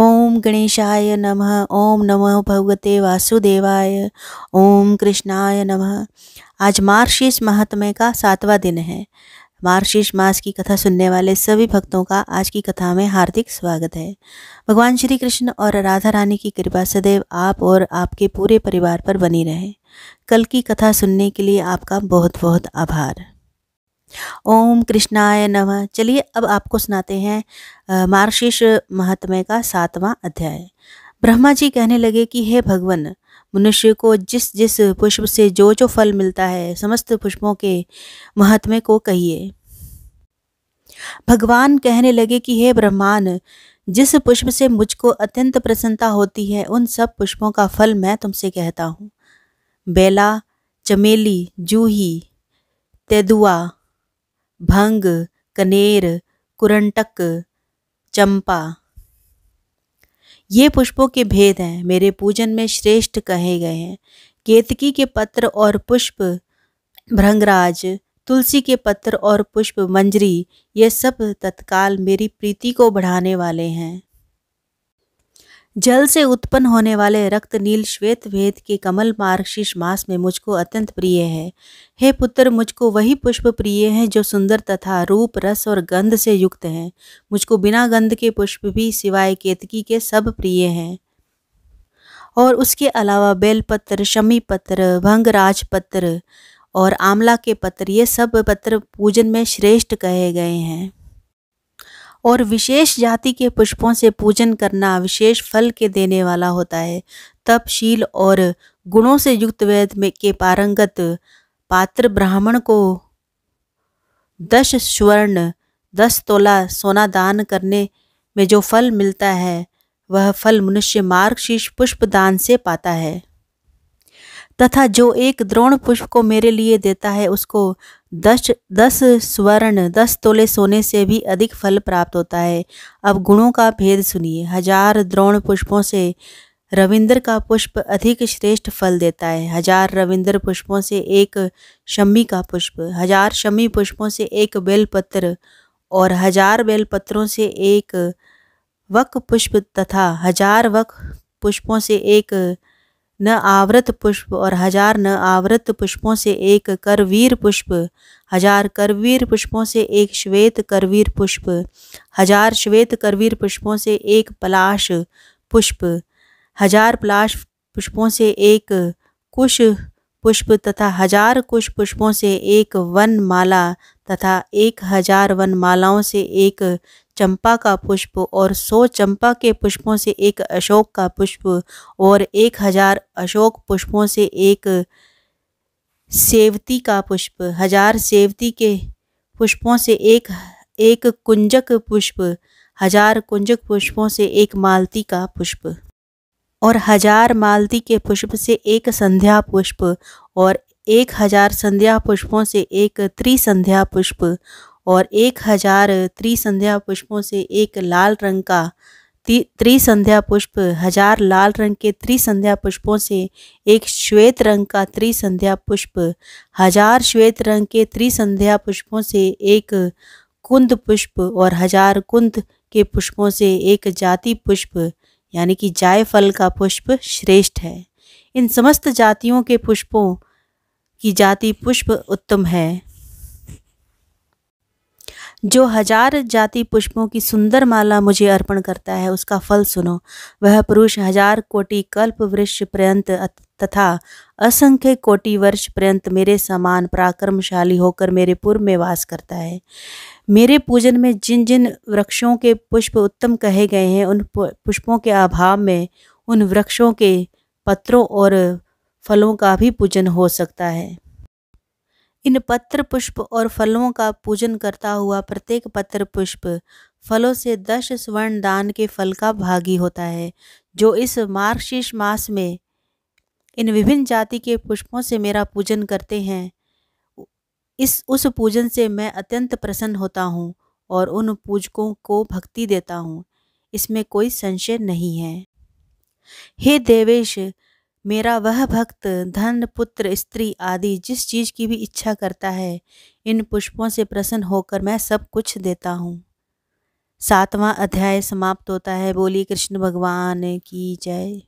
ओम गणेशाय नमः ओम नमो भगवते वासुदेवाय ओम कृष्णाय नमः आज मार्शीष महात्म्य का सातवां दिन है मार्शीष मास की कथा सुनने वाले सभी भक्तों का आज की कथा में हार्दिक स्वागत है भगवान श्री कृष्ण और राधा रानी की कृपा सदैव आप और आपके पूरे परिवार पर बनी रहे कल की कथा सुनने के लिए आपका बहुत बहुत आभार ओम कृष्णाय नमः चलिए अब आपको सुनाते हैं मार्शिष महात्म्य का सातवां अध्याय ब्रह्मा जी कहने लगे कि हे भगवान मनुष्य को जिस जिस पुष्प से जो जो फल मिलता है समस्त पुष्पों के महात्म्य को कहिए भगवान कहने लगे कि हे ब्रह्मान जिस पुष्प से मुझको अत्यंत प्रसन्नता होती है उन सब पुष्पों का फल मैं तुमसे कहता हूँ बेला चमेली जूही तेदुआ भंग कनेर कुरंटक चंपा ये पुष्पों के भेद हैं मेरे पूजन में श्रेष्ठ कहे गए हैं केतकी के पत्र और पुष्प भ्रंगराज तुलसी के पत्र और पुष्प मंजरी ये सब तत्काल मेरी प्रीति को बढ़ाने वाले हैं जल से उत्पन्न होने वाले रक्त नील श्वेत भेद के कमल मार्ग मार्गशीर्ष मास में मुझको अत्यंत प्रिय है हे पुत्र मुझको वही पुष्प प्रिय हैं जो सुंदर तथा रूप रस और गंध से युक्त हैं मुझको बिना गंध के पुष्प भी सिवाय केतकी के सब प्रिय हैं और उसके अलावा बेलपत्र शमी पत्र भंगराज पत्र और आंवला के पत्र ये सब पत्र पूजन में श्रेष्ठ कहे गए हैं और विशेष जाति के पुष्पों से पूजन करना विशेष फल के देने वाला होता है तपशील और गुणों से युक्त वेद में के पारंगत पात्र ब्राह्मण को दस स्वर्ण दस तोला सोना दान करने में जो फल मिलता है वह फल मनुष्य मार्गशीर्ष पुष्प दान से पाता है तथा जो एक द्रोण पुष्प को मेरे लिए देता है उसको दस दस स्वर्ण दस तोले सोने से भी अधिक फल प्राप्त होता है अब गुणों का भेद सुनिए हजार द्रोण पुष्पों से रविंद्र का पुष्प अधिक श्रेष्ठ फल देता है हजार रविंद्र पुष्पों से एक शमी का पुष्प हजार शमी पुष्पों से एक बेलपत्र और हजार बेलपत्रों से एक वक पुष्प तथा हजार वक पुष्पों से एक न आवृत पुष्प और हजार न आवृत पुष्पों से एक करवीर पुष्प हजार करवीर पुष्पों से एक श्वेत करवीर पुष्प हजार श्वेत करवीर पुष्पों से एक पलाश पुष्प हजार पलाश पुष्पों से एक कुश पुष्प तथा हजार कुश पुष्पों से एक वन माला तथा एक हजार वन मालाओं से एक चंपा का पुष्प और सौ चंपा के पुष्पों से एक अशोक का पुष्प और एक हजार अशोक पुष्पों से एक सेवती का पुष्प हजार सेवती के पुष्पों से एक एक कुंजक पुष्प हजार कुंजक पुष्पों से एक मालती का पुष्प और हजार मालती के पुष्प से एक संध्या पुष्प और एक हजार संध्या पुष्पों से एक त्रिसंध्या पुष्प और एक हजार त्रिसंध्या पुष्पों से एक लाल रंग का त्रिसंध्या पुष्प हजार लाल रंग के त्रिसंध्या पुष्पों से एक श्वेत रंग का त्रिसंध्या पुष्प हजार श्वेत रंग के त्रिसंध्या पुष्पों से एक कुंद पुष्प और हजार कुंद के पुष्पों से एक जाति पुष्प यानी कि जायफल का पुष्प श्रेष्ठ है इन समस्त जातियों के पुष्पों की जाति पुष्प उत्तम है जो हजार जाति पुष्पों की सुंदर माला मुझे अर्पण करता है उसका फल सुनो वह पुरुष हजार कोटि कल्प वृक्ष पर्यंत तथा असंख्य कोटि वर्ष पर्यंत मेरे समान पराक्रमशाली होकर मेरे पूर्व में वास करता है मेरे पूजन में जिन जिन वृक्षों के पुष्प उत्तम कहे गए हैं उन पुष्पों के अभाव में उन वृक्षों के पत्रों और फलों का भी पूजन हो सकता है इन पत्र पुष्प और फलों का पूजन करता हुआ प्रत्येक पत्र पुष्प फलों से दस स्वर्ण दान के फल का भागी होता है जो इस मार्गशीर्ष मास में इन विभिन्न जाति के पुष्पों से मेरा पूजन करते हैं इस उस पूजन से मैं अत्यंत प्रसन्न होता हूँ और उन पूजकों को भक्ति देता हूँ इसमें कोई संशय नहीं है हे देवेश मेरा वह भक्त धन पुत्र स्त्री आदि जिस चीज़ की भी इच्छा करता है इन पुष्पों से प्रसन्न होकर मैं सब कुछ देता हूँ सातवां अध्याय समाप्त होता है बोली कृष्ण भगवान की जय